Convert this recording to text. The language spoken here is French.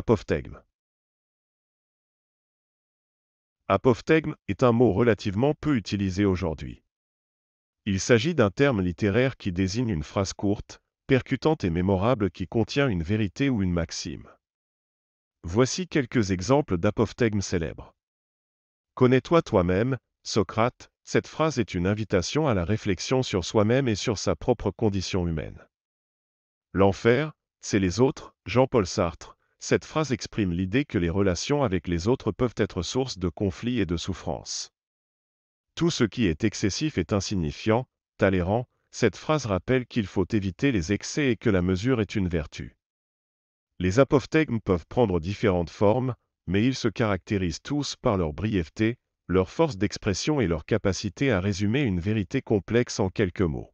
Apophthegme. Apophthegme est un mot relativement peu utilisé aujourd'hui. Il s'agit d'un terme littéraire qui désigne une phrase courte, percutante et mémorable qui contient une vérité ou une maxime. Voici quelques exemples d'apophthegmes célèbres. Connais-toi toi-même, Socrate, cette phrase est une invitation à la réflexion sur soi-même et sur sa propre condition humaine. L'enfer, c'est les autres, Jean-Paul Sartre cette phrase exprime l'idée que les relations avec les autres peuvent être source de conflits et de souffrances. Tout ce qui est excessif est insignifiant, tolérant, cette phrase rappelle qu'il faut éviter les excès et que la mesure est une vertu. Les apophthegmes peuvent prendre différentes formes, mais ils se caractérisent tous par leur brièveté, leur force d'expression et leur capacité à résumer une vérité complexe en quelques mots.